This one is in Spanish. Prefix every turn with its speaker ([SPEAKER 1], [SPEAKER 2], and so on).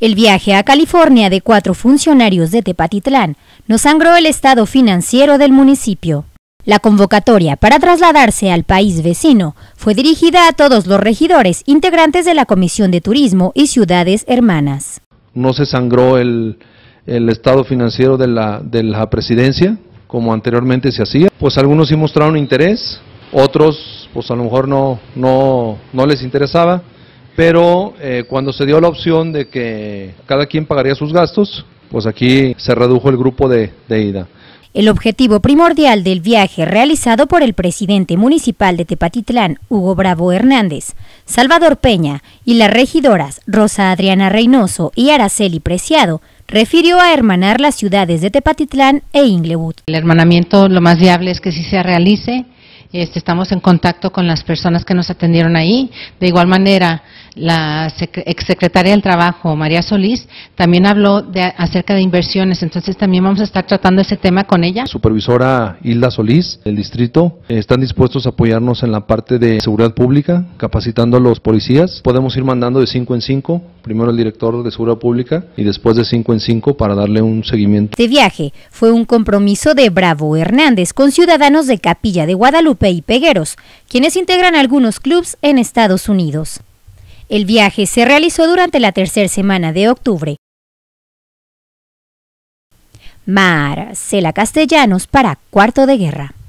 [SPEAKER 1] El viaje a California de cuatro funcionarios de Tepatitlán nos sangró el estado financiero del municipio. La convocatoria para trasladarse al país vecino fue dirigida a todos los regidores integrantes de la Comisión de Turismo y Ciudades Hermanas.
[SPEAKER 2] No se sangró el, estado financiero de la, presidencia, como anteriormente se hacía. Pues algunos sí mostraron interés, otros pues a lo mejor no, no, no les interesaba pero eh, cuando se dio la opción de que cada quien pagaría sus gastos, pues aquí se redujo el grupo de, de ida. El
[SPEAKER 1] objetivo primordial del viaje realizado por el presidente municipal de Tepatitlán, Hugo Bravo Hernández, Salvador Peña y las regidoras Rosa Adriana Reynoso
[SPEAKER 3] y Araceli Preciado, refirió a hermanar las ciudades de Tepatitlán e Inglewood. El hermanamiento lo más viable es que sí se realice, este, estamos en contacto con las personas que nos atendieron ahí. De igual manera, la exsecretaria del Trabajo, María Solís, también habló de, acerca de inversiones, entonces también vamos a estar tratando ese tema con ella.
[SPEAKER 2] Supervisora Hilda Solís, del distrito, están dispuestos a apoyarnos en la parte de seguridad pública, capacitando a los policías. Podemos ir mandando de cinco en cinco, primero el director de seguridad pública y después de cinco en cinco para darle un seguimiento.
[SPEAKER 1] Este viaje fue un compromiso de Bravo Hernández con ciudadanos de Capilla de Guadalupe y Pegueros, quienes integran algunos clubs en Estados Unidos. El viaje se realizó durante la tercera semana de octubre. Marcela Castellanos para Cuarto de Guerra.